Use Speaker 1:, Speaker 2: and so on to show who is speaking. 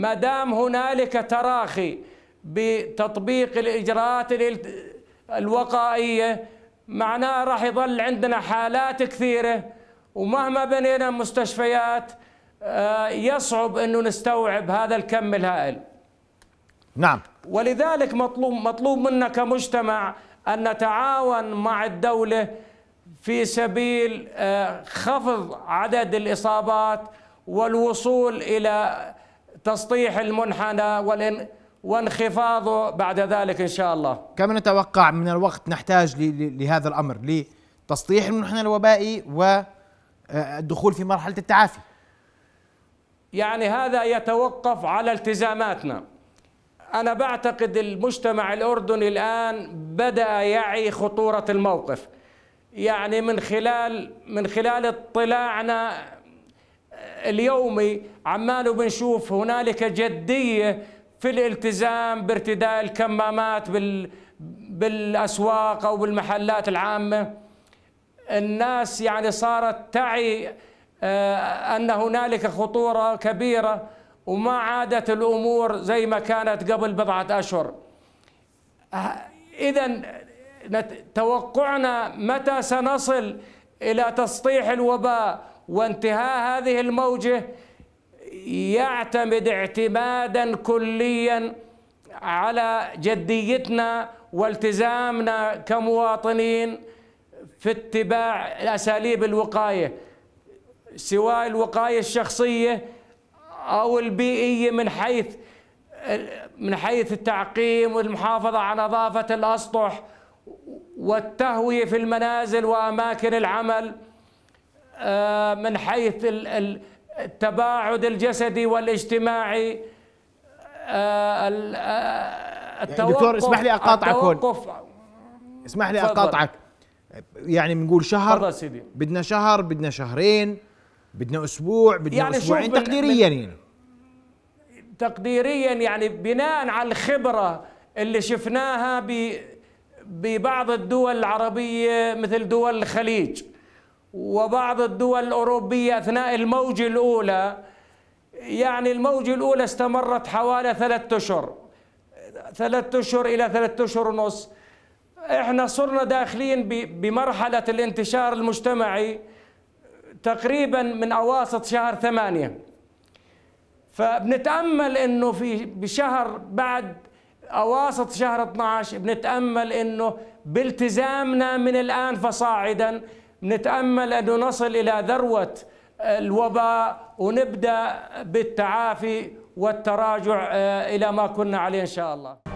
Speaker 1: ما دام هنالك تراخي بتطبيق الاجراءات الوقائيه معناه راح يظل عندنا حالات كثيره ومهما بنينا مستشفيات آه، يصعب انه نستوعب هذا الكم الهائل. نعم. ولذلك مطلوب مطلوب منا كمجتمع ان نتعاون مع الدوله في سبيل آه، خفض عدد الاصابات والوصول الى تسطيح المنحنى والإن وانخفاضه بعد ذلك إن شاء الله كم نتوقع من الوقت نحتاج لهذا الأمر لتسطيح المنحنى الوبائي والدخول آه، في مرحلة التعافي يعني هذا يتوقف على التزاماتنا أنا بعتقد المجتمع الأردني الآن بدأ يعي خطورة الموقف يعني من خلال من خلال اطلاعنا اليومي عماله بنشوف هنالك جدية في الالتزام بارتداء الكمامات بال بالأسواق أو بالمحلات العامة الناس يعني صارت تعي آه، أن هنالك خطورة كبيرة وما عادت الأمور زي ما كانت قبل بضعة أشهر إذا توقعنا متى سنصل إلى تسطيح الوباء وانتهاء هذه الموجة يعتمد اعتمادا كليا على جديتنا والتزامنا كمواطنين في اتباع اساليب الوقايه سواء الوقايه الشخصيه او البيئيه من حيث من حيث التعقيم والمحافظه على نظافه الاسطح والتهويه في المنازل واماكن العمل آه، من حيث التباعد الجسدي والاجتماعي آه، آه، يعني التوقف دكتور اسمح لي اقاطعك هون اسمح لي اقاطعك يعني بنقول شهر سيدي. بدنا شهر بدنا شهرين بدنا اسبوع بدنا يعني اسبوعين تقديريا يعني تقديريا يعني بناء على الخبره اللي شفناها ب ببعض الدول العربيه مثل دول الخليج وبعض الدول الأوروبية أثناء الموجة الأولى يعني الموجة الأولى استمرت حوالي ثلاثة أشهر ثلاثة أشهر إلى ثلاثة أشهر ونص إحنا صرنا داخلين بمرحلة الانتشار المجتمعي تقريبا من أواسط شهر ثمانية فبنتأمل أنه في بشهر بعد أواسط شهر 12 بنتأمل أنه بالتزامنا من الآن فصاعدا نتأمل أن نصل إلى ذروة الوباء ونبدأ بالتعافي والتراجع آه، إلى ما كنا عليه إن شاء الله